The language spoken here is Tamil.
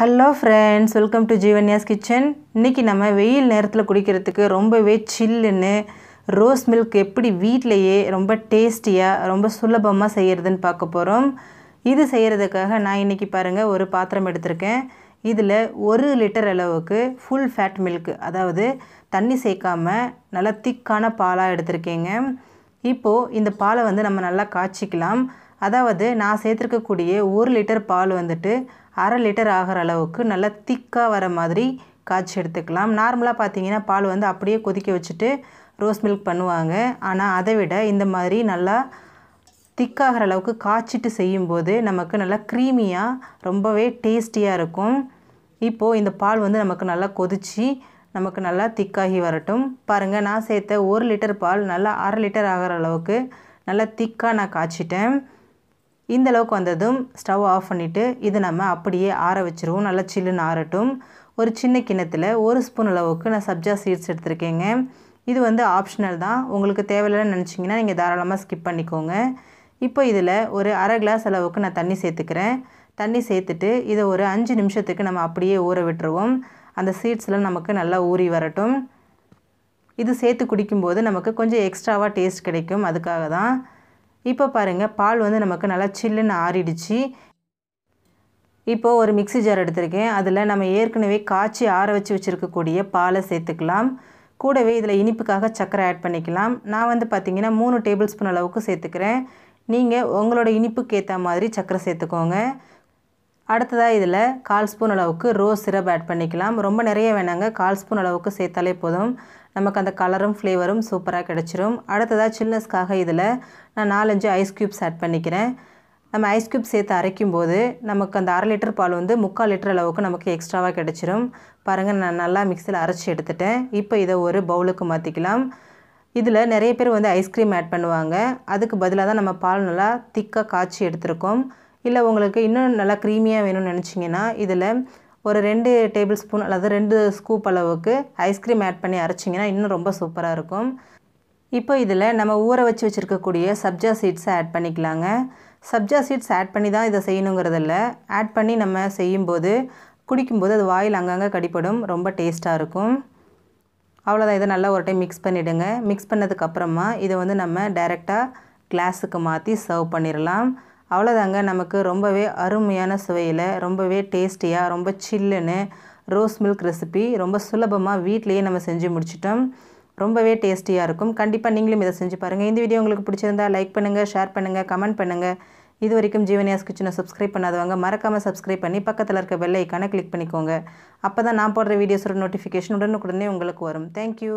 ஹலோ ஃப்ரெண்ட்ஸ் வெல்கம் டு ஜீவன்யாஸ் கிச்சன் இன்றைக்கி நம்ம வெயில் நேரத்தில் குடிக்கிறதுக்கு ரொம்பவே சில்லுன்னு ரோஸ் மில்க் எப்படி வீட்டிலையே ரொம்ப டேஸ்டியாக ரொம்ப சுலபமாக செய்கிறதுன்னு பார்க்க போகிறோம் இது செய்கிறதுக்காக நான் இன்றைக்கி பாருங்கள் ஒரு பாத்திரம் எடுத்திருக்கேன் இதில் ஒரு லிட்டர் அளவுக்கு ஃபுல் ஃபேட் மில்க் அதாவது தண்ணி சேர்க்காமல் நல்லா திக்கான பாலாக எடுத்திருக்கேங்க இப்போது இந்த பாலை வந்து நம்ம நல்லா காய்ச்சிக்கலாம் அதாவது நான் சேர்த்துருக்கக்கூடிய ஒரு லிட்டர் பால் வந்துட்டு அரை லிட்டர் ஆகிற அளவுக்கு நல்லா திக்காக வர மாதிரி காய்ச்சி எடுத்துக்கலாம் நார்மலாக பார்த்தீங்கன்னா பால் வந்து அப்படியே கொதிக்க வச்சுட்டு ரோஸ் மில்க் பண்ணுவாங்க ஆனால் அதை விட இந்த மாதிரி நல்லா திக்காகிற அளவுக்கு காய்ச்சிட்டு செய்யும்போது நமக்கு நல்லா க்ரீமியாக ரொம்பவே டேஸ்டியாக இருக்கும் இப்போது இந்த பால் வந்து நமக்கு நல்லா கொதித்து நமக்கு நல்லா திக்காகி வரட்டும் பாருங்கள் நான் சேர்த்த ஒரு லிட்டர் பால் நல்லா அரை லிட்டர் ஆகிற அளவுக்கு நல்லா திக்காக நான் காய்ச்சிட்டேன் இந்தளவுக்கு வந்ததும் ஸ்டவ் ஆஃப் பண்ணிவிட்டு இது நம்ம அப்படியே ஆற வச்சுருவோம் நல்லா சில்லுன்னு ஆறட்டும் ஒரு சின்ன கிண்ணத்தில் ஒரு ஸ்பூன் அளவுக்கு நான் சப்ஜா சீட்ஸ் எடுத்திருக்கேங்க இது வந்து ஆப்ஷனல் தான் உங்களுக்கு தேவையில்லைன்னு நினச்சிங்கன்னா நீங்கள் தாராளமாக ஸ்கிப் பண்ணிக்கோங்க இப்போ இதில் ஒரு அரை கிளாஸ் அளவுக்கு நான் தண்ணி சேர்த்துக்கிறேன் தண்ணி சேர்த்துட்டு இதை ஒரு அஞ்சு நிமிஷத்துக்கு நம்ம அப்படியே ஊற விட்டுருவோம் அந்த சீட்ஸ்லாம் நமக்கு நல்லா ஊறி வரட்டும் இது சேர்த்து குடிக்கும்போது நமக்கு கொஞ்சம் எக்ஸ்ட்ராவாக டேஸ்ட் கிடைக்கும் அதுக்காக தான் இப்போ பாருங்கள் பால் வந்து நமக்கு நல்லா சில்லுன்னு ஆறிடுச்சு இப்போது ஒரு மிக்சி ஜார் எடுத்திருக்கேன் அதில் நம்ம ஏற்கனவே காய்ச்சி ஆற வச்சு வச்சுருக்கக்கூடிய பாலை சேர்த்துக்கலாம் கூடவே இதில் இனிப்புக்காக சக்கரை ஆட் பண்ணிக்கலாம் நான் வந்து பார்த்திங்கன்னா மூணு டேபிள் ஸ்பூன் அளவுக்கு சேர்த்துக்கிறேன் நீங்கள் உங்களோட இனிப்புக்கு ஏற்ற மாதிரி சக்கரை சேர்த்துக்கோங்க அடுத்ததாக இதில் கால் ஸ்பூன் அளவுக்கு ரோஸ் சிரப் ஆட் பண்ணிக்கலாம் ரொம்ப நிறைய வேணாங்க கால் ஸ்பூன் அளவுக்கு சேர்த்தாலே போதும் நமக்கு அந்த கலரும் ஃப்ளேவரும் சூப்பராக கிடச்சிரும் அடுத்ததாக சில்னஸ்க்காக இதில் நான் நாலஞ்சு ஐஸ் க்யூப்ஸ் ஆட் பண்ணிக்கிறேன் நம்ம ஐஸ் க்யூப் சேர்த்து அரைக்கும் போது நமக்கு அந்த அரை லிட்டர் பால் வந்து முக்கால் லிட்டர் அளவுக்கு நமக்கு எக்ஸ்ட்ராவாக கிடச்சிரும் பாருங்கள் நான் நல்லா மிக்சியில் அரைச்சி எடுத்துட்டேன் இப்போ இதை ஒரு பவுலுக்கு மாற்றிக்கலாம் இதில் நிறைய பேர் வந்து ஐஸ்கிரீம் ஆட் பண்ணுவாங்க அதுக்கு பதிலாக தான் நம்ம பால் நல்லா திக்காக காய்ச்சி எடுத்திருக்கோம் இல்லை உங்களுக்கு இன்னும் நல்லா க்ரீமியாக வேணும்னு நினச்சிங்கன்னா இதில் ஒரு ரெண்டு டேபிள் ஸ்பூன் அல்லது ரெண்டு ஸ்கூப் அளவுக்கு ஐஸ்கிரீம் ஆட் பண்ணி அரைச்சிங்கன்னா இன்னும் ரொம்ப சூப்பராக இருக்கும் இப்போ இதில் நம்ம ஊற வச்சு வச்சுருக்கக்கூடிய சப்ஜா சீட்ஸை ஆட் பண்ணிக்கலாங்க சப்ஜா சீட்ஸ் ஆட் பண்ணி தான் இதை செய்யணுங்கிறதில்ல ஆட் பண்ணி நம்ம செய்யும்போது குடிக்கும்போது அது வாயில் அங்கங்கே கடிப்படும் ரொம்ப டேஸ்ட்டாக இருக்கும் அவ்வளோதான் இதை நல்லா ஒரு டைம் மிக்ஸ் பண்ணிவிடுங்க மிக்ஸ் பண்ணதுக்கப்புறமா இதை வந்து நம்ம டைரெக்டாக கிளாஸுக்கு மாற்றி சர்வ் பண்ணிடலாம் அவ்வளோதாங்க நமக்கு ரொம்பவே அருமையான சுவையில் ரொம்பவே டேஸ்டியாக ரொம்ப சில்லுன்னு ரோஸ் மில்க் ரெசிபி ரொம்ப சுலபமாக வீட்லேயே நம்ம செஞ்சு முடிச்சிட்டோம் ரொம்பவே டேஸ்டியாக இருக்கும் கண்டிப்பாக நீங்களும் இதை செஞ்சு பாருங்கள் இந்த வீடியோ உங்களுக்கு பிடிச்சிருந்தா லைக் பண்ணுங்கள் ஷேர் பண்ணுங்கள் கமெண்ட் பண்ணுங்கள் இது வரைக்கும் ஜீவனியாஸ் கிச்சனை சப்ஸ்கிரைப் பண்ணாதவங்க மறக்காமல் சப்ஸ்கிரைப் பண்ணி பக்கத்தில் இருக்க வெள்ளைக்கான கிளிக் பண்ணிக்கோங்க அப்போ தான் நான் போடுற வீடியோஸோட நோட்டிஃபிகேஷன் உடனுக்குடனே உங்களுக்கு வரும் தேங்க்யூ